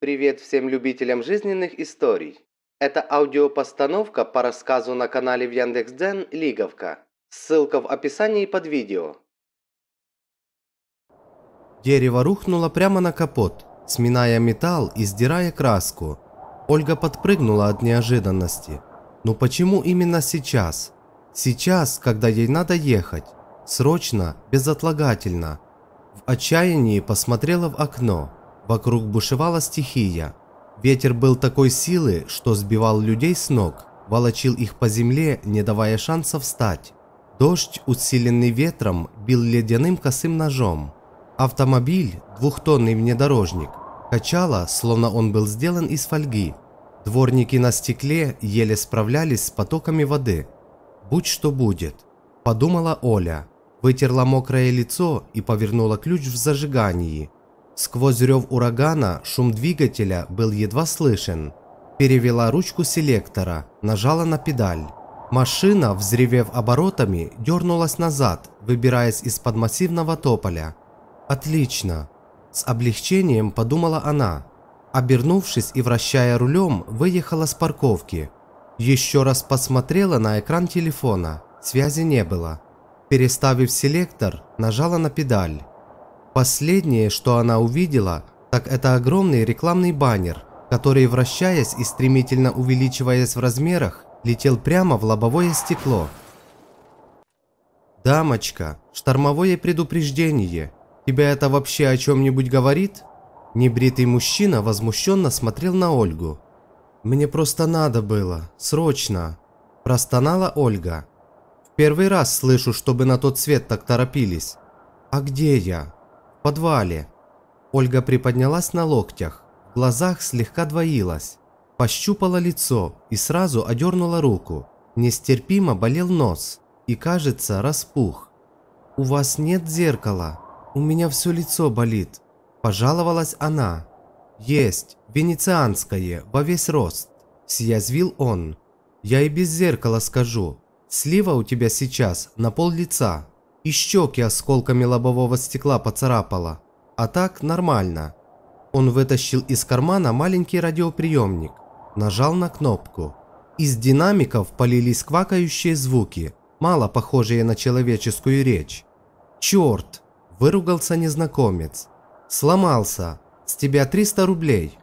Привет всем любителям жизненных историй. Это аудиопостановка по рассказу на канале в Яндекс.Дзен «Лиговка». Ссылка в описании под видео. Дерево рухнуло прямо на капот, сминая металл и сдирая краску. Ольга подпрыгнула от неожиданности. Но «Ну почему именно сейчас? Сейчас, когда ей надо ехать. Срочно, безотлагательно. В отчаянии посмотрела в окно. Вокруг бушевала стихия. Ветер был такой силы, что сбивал людей с ног, волочил их по земле, не давая шанса встать. Дождь, усиленный ветром, бил ледяным косым ножом. Автомобиль, двухтонный внедорожник, качало, словно он был сделан из фольги. Дворники на стекле еле справлялись с потоками воды. «Будь что будет», – подумала Оля. Вытерла мокрое лицо и повернула ключ в зажигании – Сквозь рев урагана шум двигателя был едва слышен. Перевела ручку селектора, нажала на педаль. Машина, взревев оборотами, дернулась назад, выбираясь из-под массивного тополя. «Отлично!» С облегчением подумала она. Обернувшись и вращая рулем, выехала с парковки. Еще раз посмотрела на экран телефона. Связи не было. Переставив селектор, нажала на педаль. Последнее, что она увидела, так это огромный рекламный баннер, который, вращаясь и стремительно увеличиваясь в размерах, летел прямо в лобовое стекло. «Дамочка, штормовое предупреждение. Тебя это вообще о чем-нибудь говорит?» Небритый мужчина возмущенно смотрел на Ольгу. «Мне просто надо было, срочно!» Простонала Ольга. «В первый раз слышу, чтобы на тот свет так торопились. А где я?» подвале. Ольга приподнялась на локтях, в глазах слегка двоилась. Пощупала лицо и сразу одернула руку. Нестерпимо болел нос и, кажется, распух. «У вас нет зеркала, у меня все лицо болит», – пожаловалась она. «Есть, венецианское, во весь рост», – съязвил он. «Я и без зеркала скажу. Слива у тебя сейчас на пол лица, и щеки осколками лобового стекла поцарапало. А так нормально. Он вытащил из кармана маленький радиоприемник, нажал на кнопку. Из динамиков полились квакающие звуки, мало похожие на человеческую речь. «Черт!» – выругался незнакомец. «Сломался! С тебя 300 рублей!»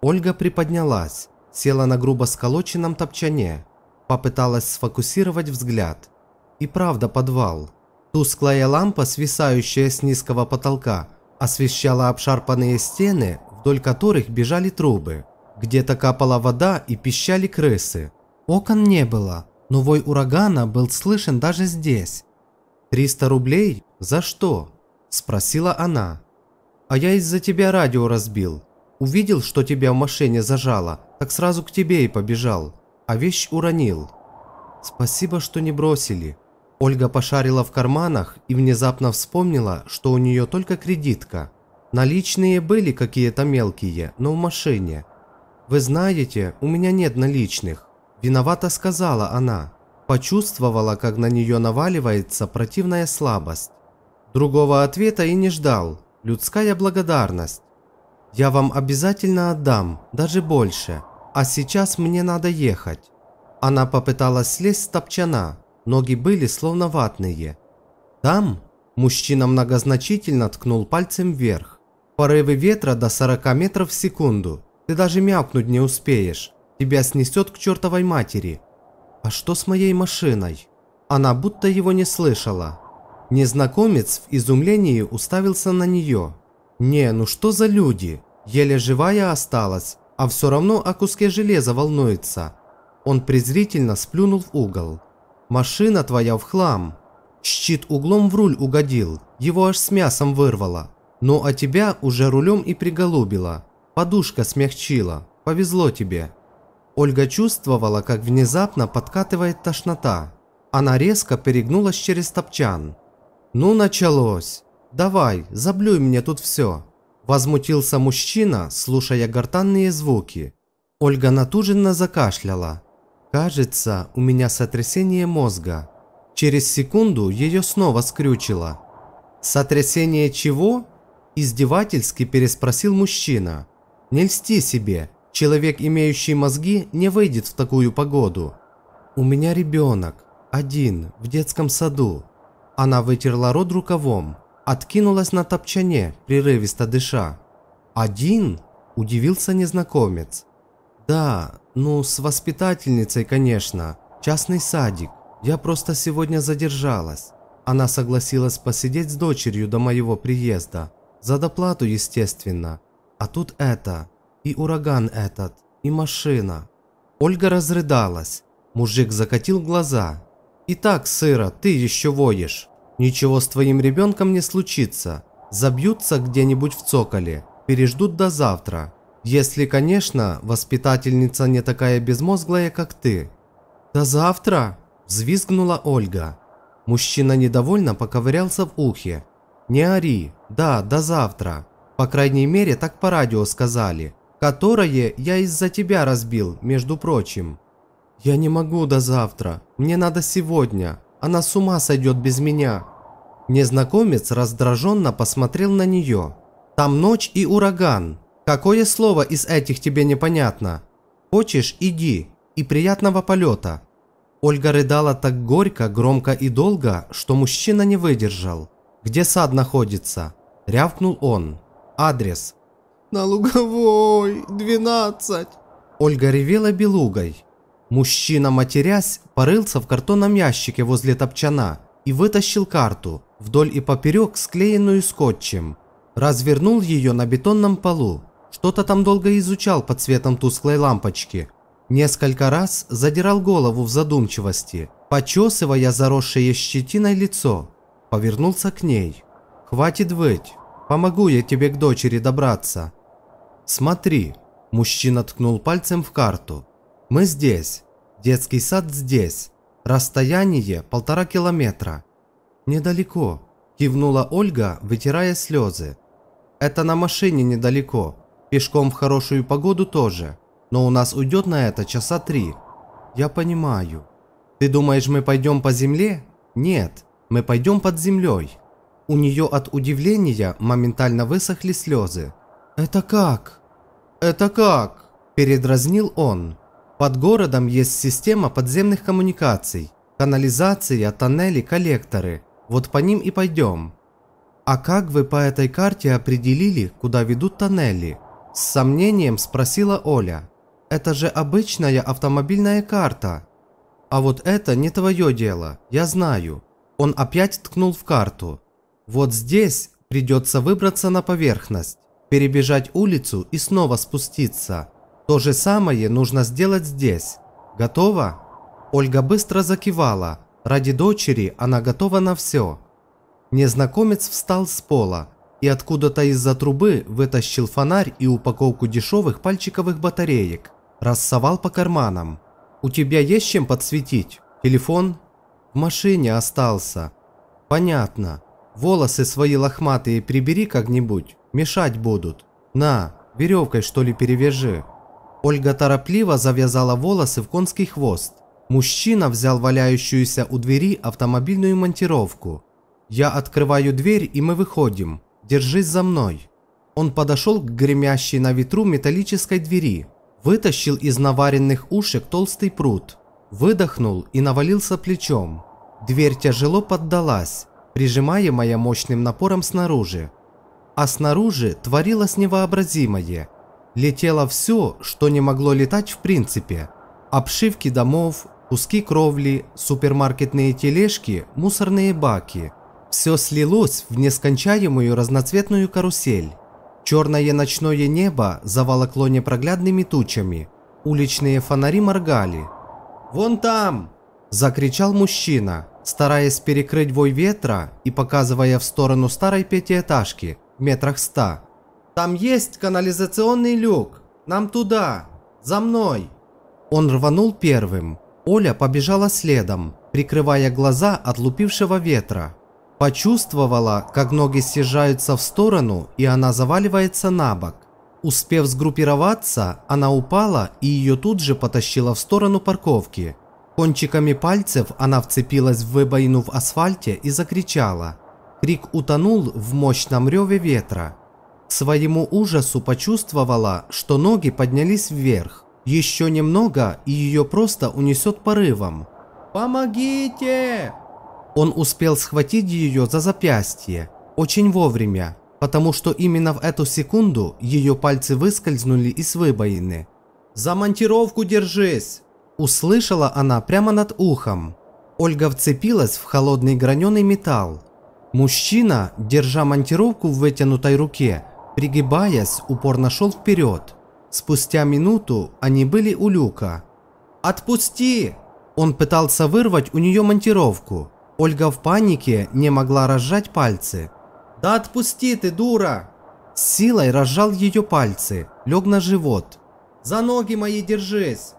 Ольга приподнялась, села на грубо сколоченном топчане, попыталась сфокусировать взгляд. И правда подвал – Тусклая лампа, свисающая с низкого потолка, освещала обшарпанные стены, вдоль которых бежали трубы. Где-то капала вода и пищали крысы. Окон не было, но вой урагана был слышен даже здесь. «Триста рублей? За что?» – спросила она. «А я из-за тебя радио разбил. Увидел, что тебя в машине зажало, так сразу к тебе и побежал, а вещь уронил». «Спасибо, что не бросили», Ольга пошарила в карманах и внезапно вспомнила, что у нее только кредитка. Наличные были какие-то мелкие, но в машине. «Вы знаете, у меня нет наличных», – Виновата сказала она. Почувствовала, как на нее наваливается противная слабость. Другого ответа и не ждал. Людская благодарность. «Я вам обязательно отдам, даже больше. А сейчас мне надо ехать». Она попыталась слезть с топчана, Ноги были словно ватные. Там мужчина многозначительно ткнул пальцем вверх. Порывы ветра до 40 метров в секунду. Ты даже мякнуть не успеешь. Тебя снесет к чертовой матери. А что с моей машиной? Она будто его не слышала. Незнакомец в изумлении уставился на нее. «Не, ну что за люди? Еле живая осталась, а все равно о куске железа волнуется». Он презрительно сплюнул в угол. Машина твоя в хлам. Щит углом в руль угодил, его аж с мясом вырвало. Ну а тебя уже рулем и приголубило. Подушка смягчила. Повезло тебе. Ольга чувствовала, как внезапно подкатывает тошнота. Она резко перегнулась через топчан. «Ну, началось! Давай, заблюй мне тут все!» Возмутился мужчина, слушая гортанные звуки. Ольга натуженно закашляла. Кажется, у меня сотрясение мозга. Через секунду ее снова скрючило. «Сотрясение чего?» – издевательски переспросил мужчина. «Не льсти себе, человек, имеющий мозги, не выйдет в такую погоду». «У меня ребенок, один, в детском саду». Она вытерла рот рукавом, откинулась на топчане, прерывисто дыша. «Один?» – удивился незнакомец. Да, ну с воспитательницей, конечно. Частный садик. Я просто сегодня задержалась. Она согласилась посидеть с дочерью до моего приезда. За доплату, естественно. А тут это. И ураган этот. И машина. Ольга разрыдалась. Мужик закатил глаза. «И так, сыро, ты еще водишь. Ничего с твоим ребенком не случится. Забьются где-нибудь в цоколе. Переждут до завтра. Если, конечно, воспитательница не такая безмозглая, как ты. До завтра, взвизгнула Ольга. Мужчина недовольно поковырялся в ухе. Не ори. Да, до завтра. По крайней мере, так по радио сказали, которое я из-за тебя разбил, между прочим. Я не могу до завтра. Мне надо сегодня. Она с ума сойдет без меня. Незнакомец раздраженно посмотрел на нее. Там ночь и ураган, Какое слово из этих тебе непонятно? Хочешь – иди, и приятного полета. Ольга рыдала так горько, громко и долго, что мужчина не выдержал. «Где сад находится?» – рявкнул он. «Адрес?» «На Луговой, 12!» Ольга ревела белугой. Мужчина, матерясь, порылся в картонном ящике возле топчана и вытащил карту, вдоль и поперек склеенную скотчем. Развернул ее на бетонном полу что-то там долго изучал под светом тусклой лампочки. Несколько раз задирал голову в задумчивости, почесывая заросшее щетиной лицо. Повернулся к ней. «Хватит выть. Помогу я тебе к дочери добраться». «Смотри», – мужчина ткнул пальцем в карту. «Мы здесь. Детский сад здесь. Расстояние полтора километра». «Недалеко», – кивнула Ольга, вытирая слезы. «Это на машине недалеко. Пешком в хорошую погоду тоже, но у нас уйдет на это часа три. Я понимаю. Ты думаешь, мы пойдем по земле? Нет, мы пойдем под землей. У нее от удивления моментально высохли слезы. Это как? Это как? Передразнил он. Под городом есть система подземных коммуникаций. Канализация, тоннели, коллекторы. Вот по ним и пойдем. А как вы по этой карте определили, куда ведут тоннели? С сомнением спросила Оля. «Это же обычная автомобильная карта». «А вот это не твое дело, я знаю». Он опять ткнул в карту. «Вот здесь придется выбраться на поверхность, перебежать улицу и снова спуститься. То же самое нужно сделать здесь. Готово?» Ольга быстро закивала. Ради дочери она готова на все. Незнакомец встал с пола, и откуда-то из-за трубы вытащил фонарь и упаковку дешевых пальчиковых батареек, рассовал по карманам. «У тебя есть чем подсветить? Телефон?» «В машине остался». «Понятно. Волосы свои лохматые прибери как-нибудь, мешать будут. На, веревкой что ли перевяжи». Ольга торопливо завязала волосы в конский хвост. Мужчина взял валяющуюся у двери автомобильную монтировку. «Я открываю дверь, и мы выходим. Держись за мной». Он подошел к гремящей на ветру металлической двери, вытащил из наваренных ушек толстый пруд, выдохнул и навалился плечом. Дверь тяжело поддалась, прижимаемая мощным напором снаружи. А снаружи творилось невообразимое. Летело все, что не могло летать в принципе. Обшивки домов, куски кровли, супермаркетные тележки, мусорные баки – все слилось в нескончаемую разноцветную карусель. Черное ночное небо заволокло непроглядными тучами. Уличные фонари моргали. «Вон там!» – закричал мужчина, стараясь перекрыть вой ветра и показывая в сторону старой пятиэтажки, в метрах ста. «Там есть канализационный люк! Нам туда! За мной!» Он рванул первым. Оля побежала следом, прикрывая глаза от лупившего ветра. Почувствовала, как ноги съезжаются в сторону, и она заваливается на бок. Успев сгруппироваться, она упала и ее тут же потащила в сторону парковки. Кончиками пальцев она вцепилась в выбоину в асфальте и закричала. Крик утонул в мощном реве ветра. К своему ужасу почувствовала, что ноги поднялись вверх. Еще немного, и ее просто унесет порывом. «Помогите!» Он успел схватить ее за запястье, очень вовремя, потому что именно в эту секунду ее пальцы выскользнули из выбоины. «За монтировку держись!» Услышала она прямо над ухом. Ольга вцепилась в холодный граненый металл. Мужчина, держа монтировку в вытянутой руке, пригибаясь, упорно шел вперед. Спустя минуту они были у люка. «Отпусти!» Он пытался вырвать у нее монтировку, Ольга в панике не могла разжать пальцы. «Да отпусти ты, дура!» С силой разжал ее пальцы, лег на живот. «За ноги мои держись!»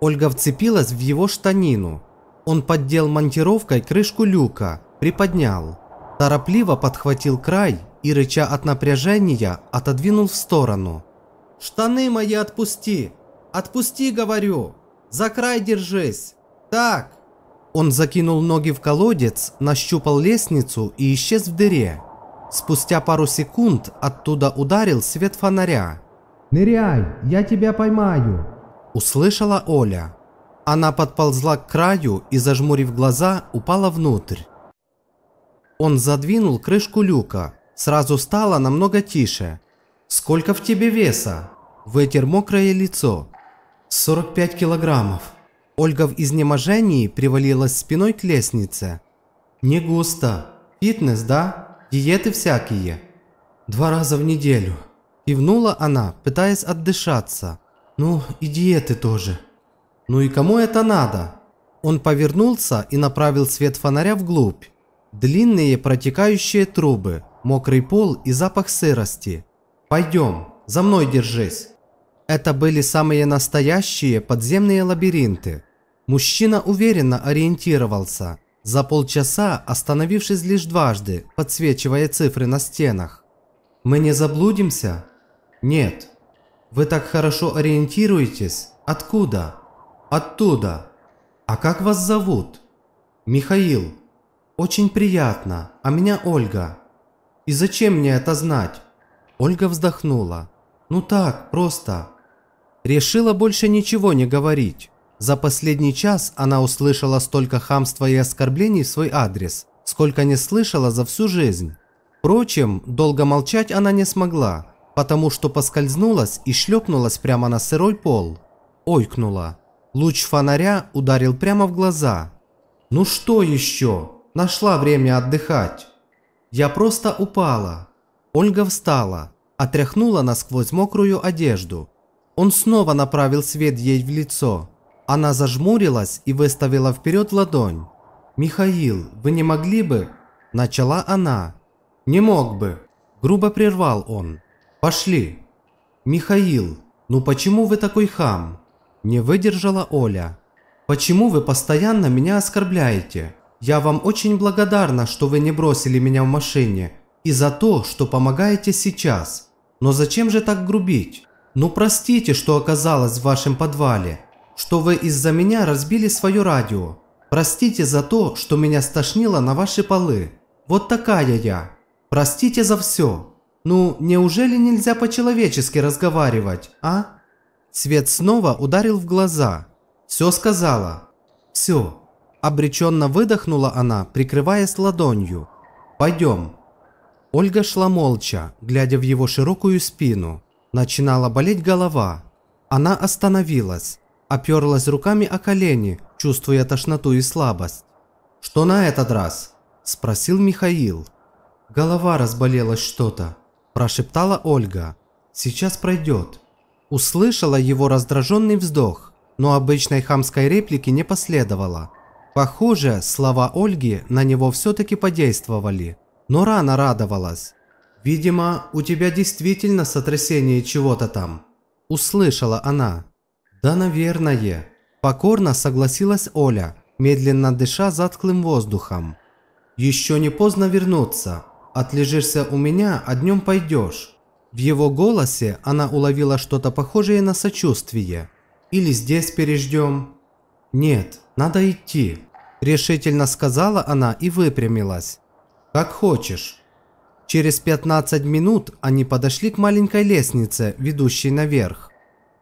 Ольга вцепилась в его штанину. Он поддел монтировкой крышку люка, приподнял. Торопливо подхватил край и, рыча от напряжения, отодвинул в сторону. «Штаны мои отпусти! Отпусти, говорю! За край держись! Так!» Он закинул ноги в колодец, нащупал лестницу и исчез в дыре. Спустя пару секунд оттуда ударил свет фонаря. «Ныряй, я тебя поймаю!» Услышала Оля. Она подползла к краю и, зажмурив глаза, упала внутрь. Он задвинул крышку люка. Сразу стало намного тише. «Сколько в тебе веса?» Вытер мокрое лицо. «45 килограммов», Ольга в изнеможении привалилась спиной к лестнице. «Не густо. Фитнес, да? Диеты всякие?» «Два раза в неделю». Кивнула она, пытаясь отдышаться. «Ну и диеты тоже». «Ну и кому это надо?» Он повернулся и направил свет фонаря вглубь. Длинные протекающие трубы, мокрый пол и запах сырости. «Пойдем, за мной держись». Это были самые настоящие подземные лабиринты. Мужчина уверенно ориентировался, за полчаса остановившись лишь дважды, подсвечивая цифры на стенах. «Мы не заблудимся?» «Нет». «Вы так хорошо ориентируетесь? Откуда?» «Оттуда». «А как вас зовут?» «Михаил». «Очень приятно, а меня Ольга». «И зачем мне это знать?» Ольга вздохнула. «Ну так, просто». Решила больше ничего не говорить. За последний час она услышала столько хамства и оскорблений в свой адрес, сколько не слышала за всю жизнь. Впрочем, долго молчать она не смогла, потому что поскользнулась и шлепнулась прямо на сырой пол. Ойкнула. Луч фонаря ударил прямо в глаза. «Ну что еще? Нашла время отдыхать!» «Я просто упала!» Ольга встала, отряхнула насквозь мокрую одежду. Он снова направил свет ей в лицо. Она зажмурилась и выставила вперед ладонь. «Михаил, вы не могли бы?» Начала она. «Не мог бы!» Грубо прервал он. «Пошли!» «Михаил, ну почему вы такой хам?» Не выдержала Оля. «Почему вы постоянно меня оскорбляете? Я вам очень благодарна, что вы не бросили меня в машине, и за то, что помогаете сейчас. Но зачем же так грубить? Ну простите, что оказалось в вашем подвале что вы из-за меня разбили свое радио. Простите за то, что меня стошнило на ваши полы. Вот такая я. Простите за все. Ну, неужели нельзя по-человечески разговаривать, а? Свет снова ударил в глаза. Все сказала. Все. Обреченно выдохнула она, прикрываясь ладонью. Пойдем. Ольга шла молча, глядя в его широкую спину. Начинала болеть голова. Она остановилась оперлась руками о колени, чувствуя тошноту и слабость. «Что на этот раз?» – спросил Михаил. «Голова разболелась что-то», – прошептала Ольга. «Сейчас пройдет». Услышала его раздраженный вздох, но обычной хамской реплики не последовало. Похоже, слова Ольги на него все-таки подействовали, но рано радовалась. «Видимо, у тебя действительно сотрясение чего-то там», – услышала она. «Да, наверное», – покорно согласилась Оля, медленно дыша затклым воздухом. «Еще не поздно вернуться. Отлежишься у меня, а днем пойдешь». В его голосе она уловила что-то похожее на сочувствие. «Или здесь переждем?» «Нет, надо идти», – решительно сказала она и выпрямилась. «Как хочешь». Через 15 минут они подошли к маленькой лестнице, ведущей наверх.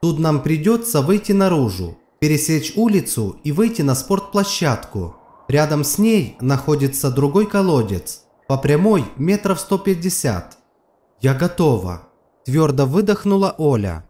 Тут нам придется выйти наружу, пересечь улицу и выйти на спортплощадку. Рядом с ней находится другой колодец, по прямой метров 150. Я готова. Твердо выдохнула Оля.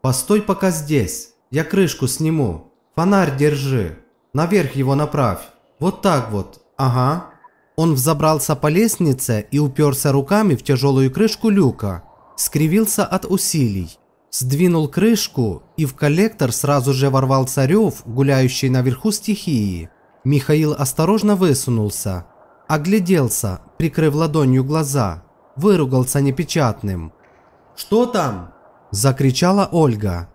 Постой пока здесь, я крышку сниму. Фонарь держи, наверх его направь. Вот так вот, ага. Он взобрался по лестнице и уперся руками в тяжелую крышку люка. Скривился от усилий. Сдвинул крышку, и в коллектор сразу же ворвался рев, гуляющий наверху стихии. Михаил осторожно высунулся, огляделся, прикрыв ладонью глаза, выругался непечатным. «Что там?» – закричала Ольга.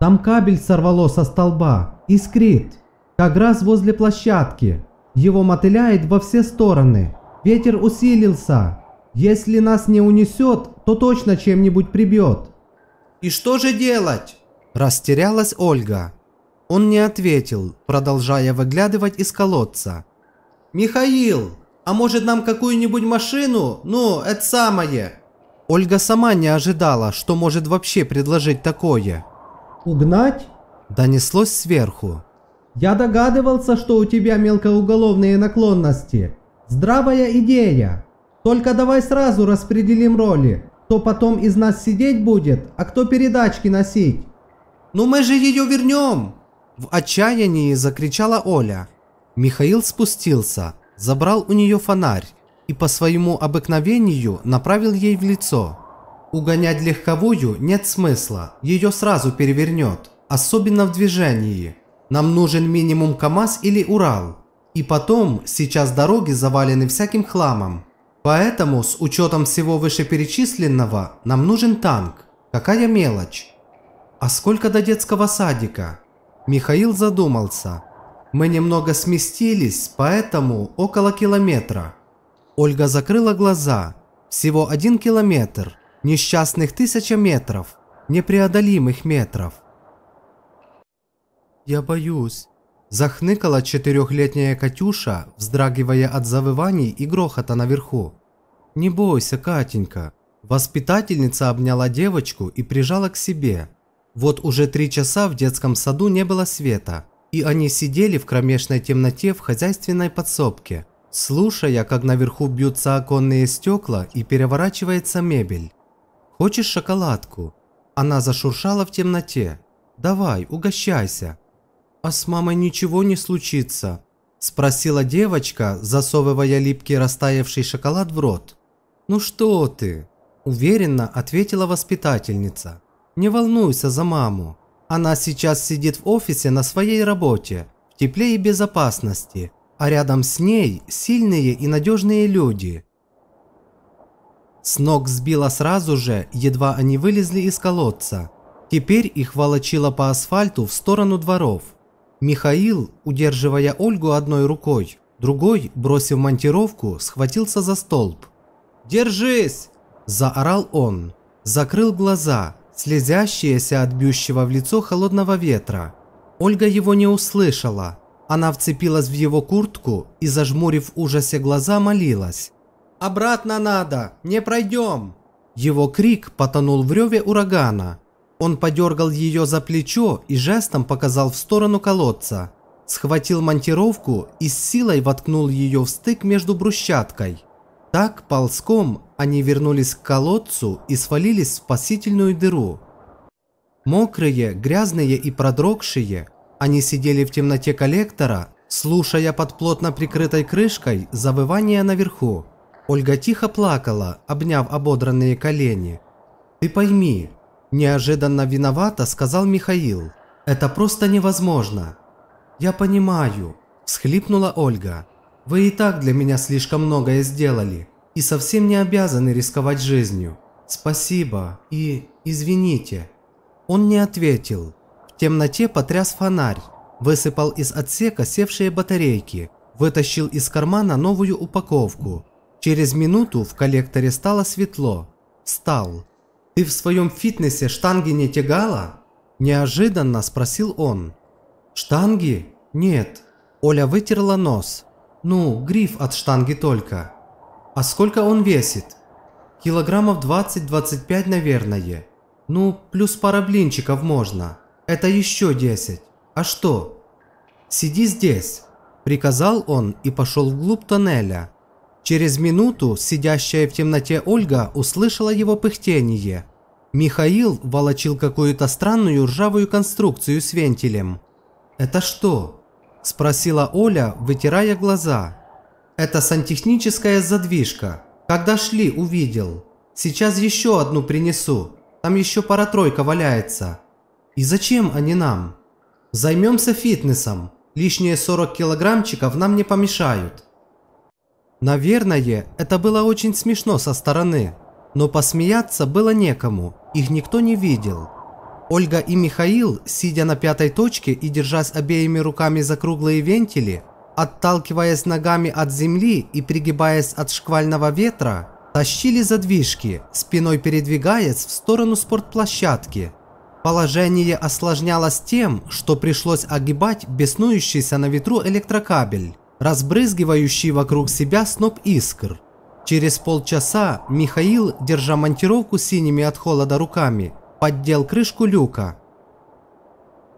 «Там кабель сорвало со столба, искрит, как раз возле площадки. Его мотыляет во все стороны, ветер усилился. Если нас не унесет, то точно чем-нибудь прибьет». И что же делать?» Растерялась Ольга. Он не ответил, продолжая выглядывать из колодца. «Михаил, а может нам какую-нибудь машину? Ну, это самое!» Ольга сама не ожидала, что может вообще предложить такое. «Угнать?» Донеслось сверху. «Я догадывался, что у тебя мелкоуголовные наклонности. Здравая идея. Только давай сразу распределим роли. Кто потом из нас сидеть будет, а кто передачки носить? Ну мы же ее вернем! В отчаянии закричала Оля. Михаил спустился, забрал у нее фонарь и по своему обыкновению направил ей в лицо. Угонять легковую нет смысла, ее сразу перевернет, особенно в движении. Нам нужен минимум КАМАЗ или Урал. И потом, сейчас дороги завалены всяким хламом. Поэтому с учетом всего вышеперечисленного нам нужен танк. Какая мелочь. А сколько до детского садика? Михаил задумался. Мы немного сместились, поэтому около километра. Ольга закрыла глаза. Всего один километр. Несчастных тысяча метров. Непреодолимых метров. «Я боюсь», – захныкала четырехлетняя Катюша, вздрагивая от завываний и грохота наверху. «Не бойся, Катенька». Воспитательница обняла девочку и прижала к себе. Вот уже три часа в детском саду не было света, и они сидели в кромешной темноте в хозяйственной подсобке, слушая, как наверху бьются оконные стекла и переворачивается мебель. «Хочешь шоколадку?» Она зашуршала в темноте. «Давай, угощайся». «А с мамой ничего не случится?» Спросила девочка, засовывая липкий растаявший шоколад в рот. «Ну что ты?» – уверенно ответила воспитательница. «Не волнуйся за маму. Она сейчас сидит в офисе на своей работе, в тепле и безопасности, а рядом с ней сильные и надежные люди». С ног сбила сразу же, едва они вылезли из колодца. Теперь их волочило по асфальту в сторону дворов. Михаил, удерживая Ольгу одной рукой, другой, бросив монтировку, схватился за столб. Держись!» – заорал он. Закрыл глаза, слезящиеся от бьющего в лицо холодного ветра. Ольга его не услышала. Она вцепилась в его куртку и, зажмурив ужасе глаза, молилась. «Обратно надо! Не пройдем!» Его крик потонул в реве урагана. Он подергал ее за плечо и жестом показал в сторону колодца. Схватил монтировку и с силой воткнул ее в стык между брусчаткой. Так, ползком, они вернулись к колодцу и свалились в спасительную дыру. Мокрые, грязные и продрогшие, они сидели в темноте коллектора, слушая под плотно прикрытой крышкой завывание наверху. Ольга тихо плакала, обняв ободранные колени. «Ты пойми», – неожиданно виновата, сказал Михаил. «Это просто невозможно». «Я понимаю», – всхлипнула Ольга. Вы и так для меня слишком многое сделали и совсем не обязаны рисковать жизнью. Спасибо и извините». Он не ответил. В темноте потряс фонарь, высыпал из отсека севшие батарейки, вытащил из кармана новую упаковку. Через минуту в коллекторе стало светло. Встал. «Ты в своем фитнесе штанги не тягала?» Неожиданно спросил он. «Штанги? Нет». Оля вытерла нос. Ну, гриф от штанги только. А сколько он весит? Килограммов 20-25, наверное. Ну, плюс пара блинчиков можно. Это еще 10. А что? Сиди здесь, приказал он и пошел вглубь тоннеля. Через минуту сидящая в темноте Ольга услышала его пыхтение. Михаил волочил какую-то странную ржавую конструкцию с вентилем. «Это что, – спросила Оля, вытирая глаза. «Это сантехническая задвижка. Когда шли, увидел. Сейчас еще одну принесу. Там еще пара-тройка валяется. И зачем они нам? Займемся фитнесом. Лишние 40 килограммчиков нам не помешают». Наверное, это было очень смешно со стороны, но посмеяться было некому, их никто не видел. Ольга и Михаил, сидя на пятой точке и держась обеими руками за круглые вентили, отталкиваясь ногами от земли и пригибаясь от шквального ветра, тащили задвижки, спиной передвигаясь в сторону спортплощадки. Положение осложнялось тем, что пришлось огибать беснующийся на ветру электрокабель, разбрызгивающий вокруг себя сноп искр. Через полчаса Михаил, держа монтировку синими от холода руками, поддел крышку люка.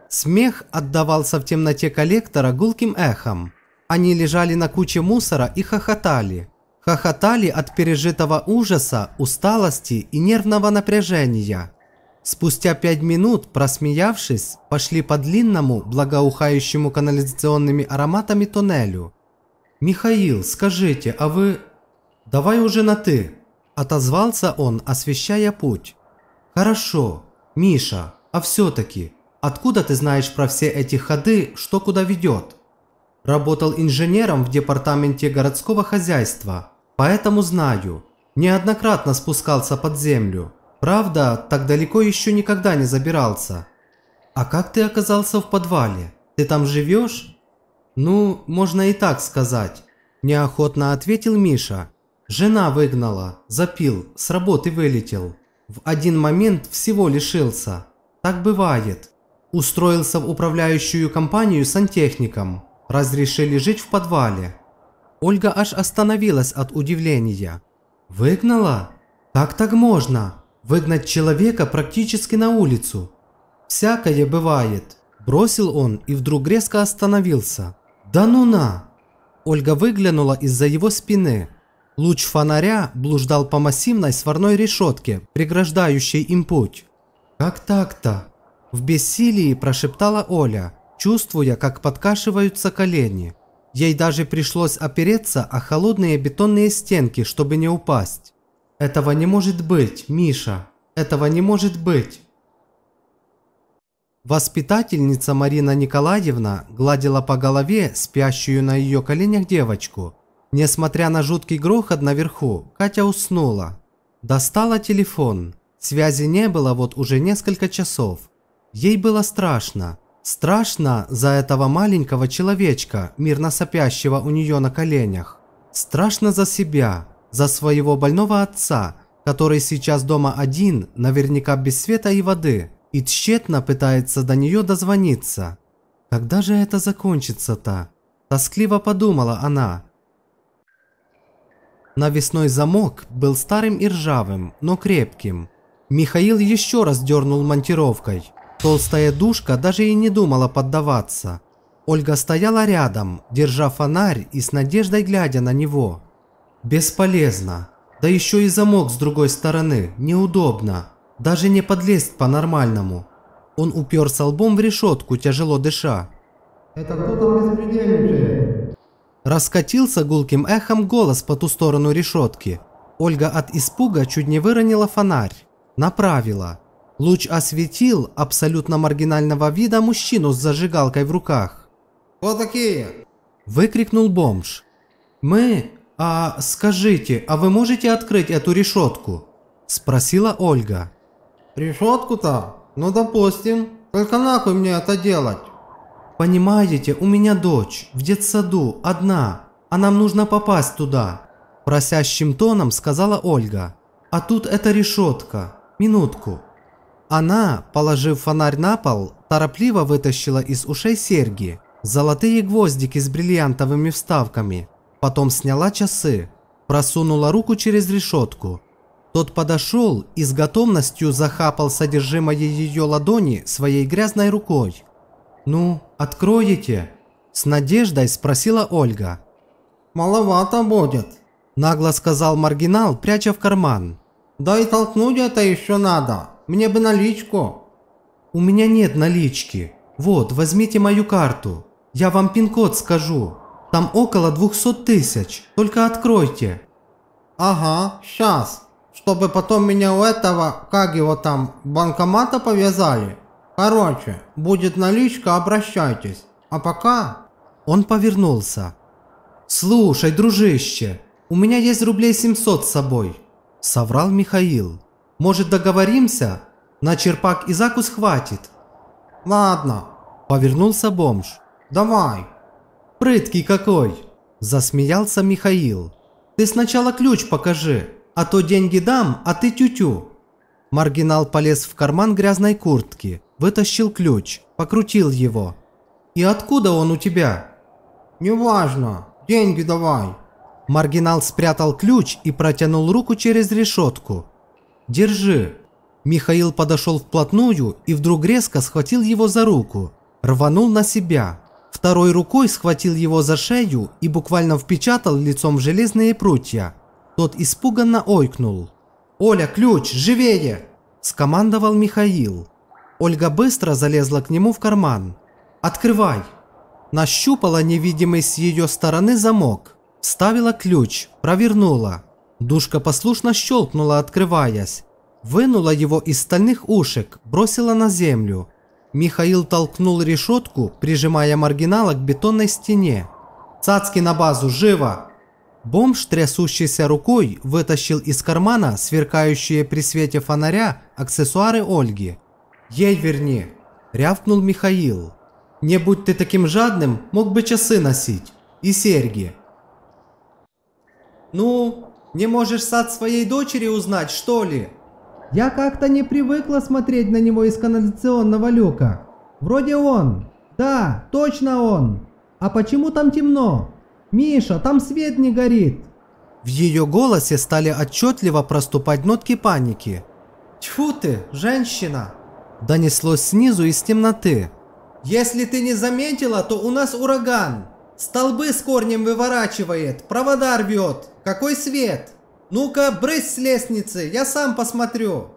Смех отдавался в темноте коллектора гулким эхом. Они лежали на куче мусора и хохотали. Хохотали от пережитого ужаса, усталости и нервного напряжения. Спустя пять минут, просмеявшись, пошли по длинному, благоухающему канализационными ароматами тоннелю. «Михаил, скажите, а вы...» «Давай уже на «ты», – отозвался он, освещая путь. Хорошо, Миша, а все-таки, откуда ты знаешь про все эти ходы, что куда ведет? Работал инженером в департаменте городского хозяйства, поэтому знаю. Неоднократно спускался под землю. Правда, так далеко еще никогда не забирался. А как ты оказался в подвале? Ты там живешь? Ну, можно и так сказать. Неохотно ответил Миша. Жена выгнала, запил, с работы вылетел в один момент всего лишился. Так бывает. Устроился в управляющую компанию сантехником. Разрешили жить в подвале. Ольга аж остановилась от удивления. Выгнала? Как так можно? Выгнать человека практически на улицу. Всякое бывает. Бросил он и вдруг резко остановился. Да ну на! Ольга выглянула из-за его спины. Луч фонаря блуждал по массивной сварной решетке, преграждающей им путь. «Как так-то?» – в бессилии прошептала Оля, чувствуя, как подкашиваются колени. Ей даже пришлось опереться о холодные бетонные стенки, чтобы не упасть. «Этого не может быть, Миша! Этого не может быть!» Воспитательница Марина Николаевна гладила по голове спящую на ее коленях девочку Несмотря на жуткий грохот наверху, Катя уснула. Достала телефон. Связи не было вот уже несколько часов. Ей было страшно. Страшно за этого маленького человечка, мирно сопящего у нее на коленях. Страшно за себя, за своего больного отца, который сейчас дома один, наверняка без света и воды, и тщетно пытается до нее дозвониться. Когда же это закончится-то? Тоскливо подумала она, Навесной замок был старым и ржавым, но крепким. Михаил еще раз дернул монтировкой. Толстая душка даже и не думала поддаваться. Ольга стояла рядом, держа фонарь и с надеждой глядя на него. Бесполезно. Да еще и замок с другой стороны, неудобно. Даже не подлезть по-нормальному. Он уперся лбом в решетку, тяжело дыша. «Это кто там безпредельничает?» Раскатился гулким эхом голос по ту сторону решетки. Ольга от испуга чуть не выронила фонарь. Направила. Луч осветил абсолютно маргинального вида мужчину с зажигалкой в руках. «Кто такие?» – выкрикнул бомж. «Мы? А скажите, а вы можете открыть эту решетку?» – спросила Ольга. «Решетку-то? Ну допустим. Только нахуй мне это делать?» Понимаете, у меня дочь в детсаду, одна, а нам нужно попасть туда. Просящим тоном сказала Ольга. А тут эта решетка. Минутку. Она, положив фонарь на пол, торопливо вытащила из ушей серьги, золотые гвоздики с бриллиантовыми вставками. Потом сняла часы, просунула руку через решетку. Тот подошел и с готовностью захапал содержимое ее ладони своей грязной рукой. «Ну, откроете?» – с надеждой спросила Ольга. «Маловато будет», – нагло сказал маргинал, пряча в карман. «Да и толкнуть это еще надо. Мне бы наличку». «У меня нет налички. Вот, возьмите мою карту. Я вам пин-код скажу. Там около 200 тысяч. Только откройте». «Ага, сейчас. Чтобы потом меня у этого, как его там, банкомата повязали». Короче, будет наличка, обращайтесь. А пока...» Он повернулся. «Слушай, дружище, у меня есть рублей 700 с собой», – соврал Михаил. «Может, договоримся? На черпак и закус хватит». «Ладно», – повернулся бомж. «Давай». «Прыткий какой!» – засмеялся Михаил. «Ты сначала ключ покажи, а то деньги дам, а ты тю-тю». Маргинал полез в карман грязной куртки – Вытащил ключ, покрутил его. «И откуда он у тебя?» «Неважно. Деньги давай». Маргинал спрятал ключ и протянул руку через решетку. «Держи». Михаил подошел вплотную и вдруг резко схватил его за руку. Рванул на себя. Второй рукой схватил его за шею и буквально впечатал лицом в железные прутья. Тот испуганно ойкнул. «Оля, ключ, живее!» – скомандовал Михаил. Ольга быстро залезла к нему в карман. «Открывай!» Нащупала невидимый с ее стороны замок. Вставила ключ, провернула. Душка послушно щелкнула, открываясь. Вынула его из стальных ушек, бросила на землю. Михаил толкнул решетку, прижимая маргинала к бетонной стене. «Цацки на базу, живо!» Бомж, трясущейся рукой, вытащил из кармана сверкающие при свете фонаря аксессуары Ольги. Ей верни!» – рявкнул Михаил. «Не будь ты таким жадным, мог бы часы носить. И серьги». «Ну, не можешь сад своей дочери узнать, что ли?» «Я как-то не привыкла смотреть на него из канализационного люка. Вроде он. Да, точно он. А почему там темно? Миша, там свет не горит». В ее голосе стали отчетливо проступать нотки паники. «Тьфу ты, женщина!» Донеслось снизу из темноты. «Если ты не заметила, то у нас ураган. Столбы с корнем выворачивает, провода рвет. Какой свет? Ну-ка, брысь с лестницы, я сам посмотрю».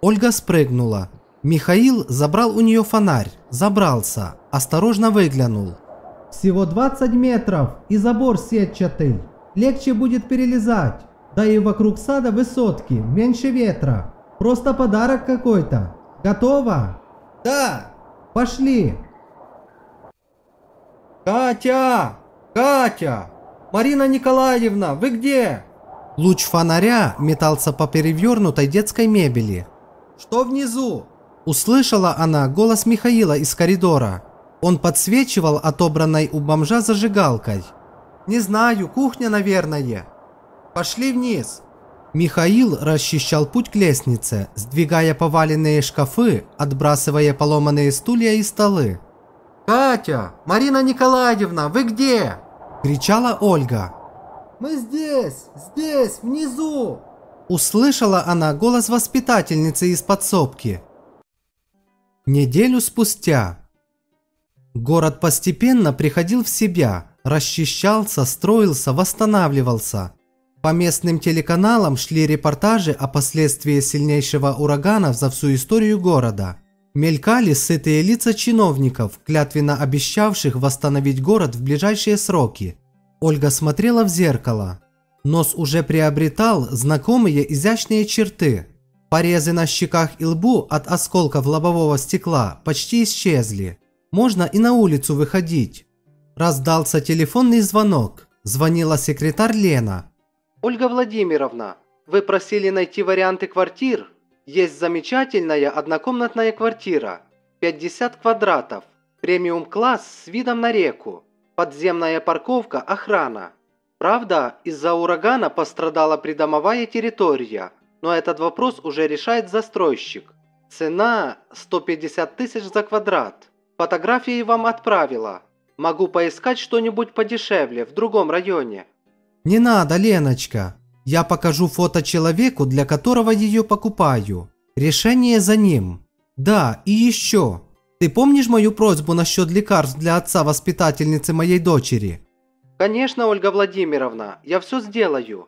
Ольга спрыгнула. Михаил забрал у нее фонарь, забрался, осторожно выглянул. «Всего 20 метров и забор сетчатый. Легче будет перелезать. Да и вокруг сада высотки, меньше ветра. Просто подарок какой-то. Готово? Да. Пошли. Катя! Катя! Марина Николаевна, вы где? Луч фонаря метался по перевернутой детской мебели. Что внизу? Услышала она голос Михаила из коридора. Он подсвечивал отобранной у бомжа зажигалкой. «Не знаю, кухня, наверное». «Пошли вниз». Михаил расчищал путь к лестнице, сдвигая поваленные шкафы, отбрасывая поломанные стулья и столы. «Катя! Марина Николаевна, вы где?» – кричала Ольга. «Мы здесь! Здесь! Внизу!» Услышала она голос воспитательницы из подсобки. Неделю спустя. Город постепенно приходил в себя, расчищался, строился, восстанавливался. По местным телеканалам шли репортажи о последствиях сильнейшего урагана за всю историю города. Мелькали сытые лица чиновников, клятвенно обещавших восстановить город в ближайшие сроки. Ольга смотрела в зеркало. Нос уже приобретал знакомые изящные черты. Порезы на щеках и лбу от осколков лобового стекла почти исчезли. Можно и на улицу выходить. Раздался телефонный звонок. Звонила секретарь Лена. «Ольга Владимировна, вы просили найти варианты квартир? Есть замечательная однокомнатная квартира, 50 квадратов, премиум-класс с видом на реку, подземная парковка, охрана. Правда, из-за урагана пострадала придомовая территория, но этот вопрос уже решает застройщик. Цена 150 тысяч за квадрат. Фотографии вам отправила. Могу поискать что-нибудь подешевле в другом районе. «Не надо, Леночка. Я покажу фото человеку, для которого ее покупаю. Решение за ним. Да, и еще. Ты помнишь мою просьбу насчет лекарств для отца-воспитательницы моей дочери?» «Конечно, Ольга Владимировна, я все сделаю».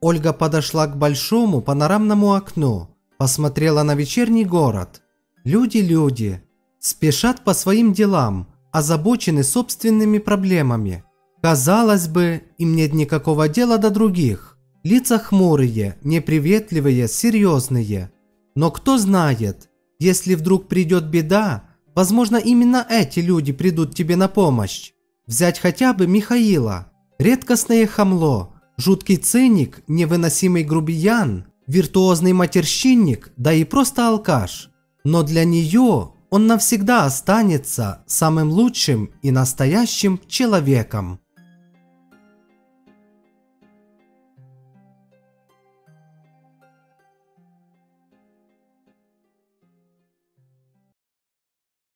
Ольга подошла к большому панорамному окну, посмотрела на вечерний город. Люди-люди, спешат по своим делам, озабочены собственными проблемами – Казалось бы, им нет никакого дела до других. Лица хмурые, неприветливые, серьезные. Но кто знает, если вдруг придет беда, возможно именно эти люди придут тебе на помощь. Взять хотя бы Михаила. Редкостное хамло, жуткий циник, невыносимый грубиян, виртуозный матерщинник, да и просто алкаш. Но для нее он навсегда останется самым лучшим и настоящим человеком.